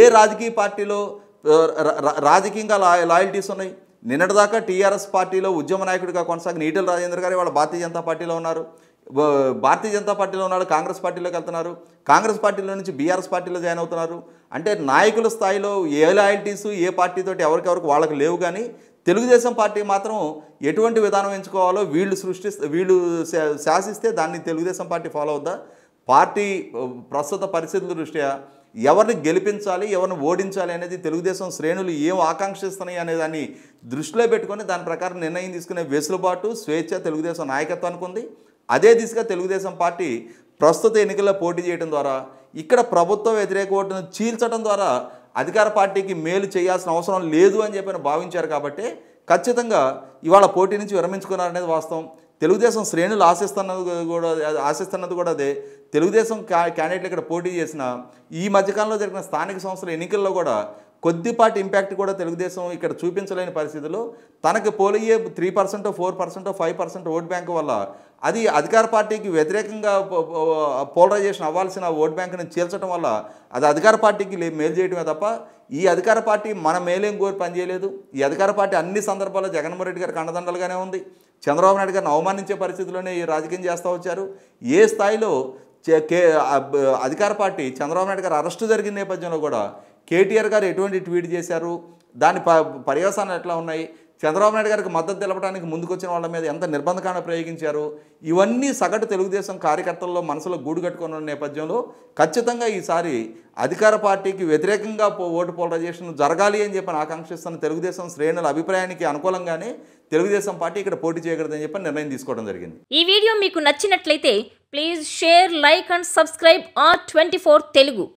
ఏ రాజకీయ పార్టీలో రాజకీయంగా లాయల్టీస్ ఉన్నాయి నిన్నటిదాకా టీఆర్ఎస్ పార్టీలో ఉద్యమ నాయకుడిగా కొనసాగిన ఈటెల రాజేంద్ర గారు వాళ్ళ భారతీయ జనతా పార్టీలో ఉన్నారు భారతీయ జనతా పార్టీలో ఉన్నాడు కాంగ్రెస్ పార్టీలోకి వెళ్తున్నారు కాంగ్రెస్ పార్టీలో నుంచి బీఆర్ఎస్ పార్టీలో జాయిన్ అవుతున్నారు అంటే నాయకుల స్థాయిలో ఏ లాయల్టీస్ ఏ పార్టీతో ఎవరికెవరికి వాళ్ళకి లేవు కానీ తెలుగుదేశం పార్టీ మాత్రం ఎటువంటి విధానం ఎంచుకోవాలో వీళ్ళు సృష్టి వీళ్ళు శాసిస్తే దాన్ని తెలుగుదేశం పార్టీ ఫాలో అవుద్దా పార్టీ ప్రస్తుత పరిస్థితుల దృష్ట్యా ఎవరిని గెలిపించాలి ఎవరిని ఓడించాలి అనేది తెలుగుదేశం శ్రేణులు ఏం ఆకాంక్షిస్తున్నాయి అనేదాన్ని దృష్టిలో పెట్టుకొని దాని ప్రకారం నిర్ణయం తీసుకునే వెసులుబాటు స్వేచ్ఛ తెలుగుదేశం నాయకత్వానికి ఉంది అదే దిశగా తెలుగుదేశం పార్టీ ప్రస్తుత ఎన్నికల్లో పోటీ చేయడం ద్వారా ఇక్కడ ప్రభుత్వ వ్యతిరేక ఓటును చీల్చడం ద్వారా అధికార పార్టీకి మేలు చేయాల్సిన అవసరం లేదు అని చెప్పి భావించారు కాబట్టి ఖచ్చితంగా ఇవాళ పోటీ నుంచి విరమించుకున్నారనేది వాస్తవం తెలుగుదేశం శ్రేణులు ఆశిస్తున్నది కూడా ఆశిస్తున్నది కూడా అదే తెలుగుదేశం క్యాండిడేట్లు ఇక్కడ పోటీ చేసిన ఈ మధ్యకాలంలో జరిగిన స్థానిక సంస్థల ఎన్నికల్లో కూడా కొద్దిపాటి ఇంపాక్ట్ కూడా తెలుగుదేశం ఇక్కడ చూపించలేని పరిస్థితుల్లో తనకు పోలియే three percent four percent five percent vote bank వల్ల అది అధికార పార్టీకి వ్యతిరేకంగా పోలరైజేషన్ అవ్వాల్సిన ఓట్ బ్యాంక్ని చీల్చడం వల్ల అది అధికార పార్టీకి మేలు చేయడమే తప్ప ఈ అధికార పార్టీ మన మేలేం కోరి పనిచేయలేదు ఈ అధికార పార్టీ అన్ని సందర్భాల్లో జగన్మోహన్ రెడ్డి గారికి అండదండలుగానే ఉంది చంద్రబాబు నాయుడు గారిని అవమానించే పరిస్థితిలోనే ఈ రాజకీయం చేస్తూ వచ్చారు ఏ స్థాయిలో కే అధికార పార్టీ చంద్రబాబు నాయుడు గారు అరెస్టు జరిగిన నేపథ్యంలో కూడా కేటీఆర్ గారు ఎటువంటి ట్వీట్ చేశారు దాని ప ఎట్లా ఉన్నాయి చంద్రబాబు నాయుడు గారికి మద్దతు తెలపడానికి ముందుకొచ్చిన వాళ్ళ మీద ఎంత నిర్బంధకాన్ని ప్రయోగించారు ఇవన్నీ సగటు తెలుగుదేశం కార్యకర్తల్లో మనసులో గూడు కట్టుకున్న నేపథ్యంలో ఖచ్చితంగా ఈసారి అధికార పార్టీకి వ్యతిరేకంగా ఓటు పోలరైజేషన్ జరగాలి అని చెప్పని ఆకాంక్షిస్తున్న తెలుగుదేశం శ్రేణుల అభిప్రాయానికి అనుకూలంగానే తెలుగుదేశం పార్టీ ఇక్కడ పోటీ చేయగలదని చెప్పి నిర్ణయం తీసుకోవడం జరిగింది ఈ వీడియో మీకు నచ్చినట్లయితే please share like and subscribe R twenty Telugu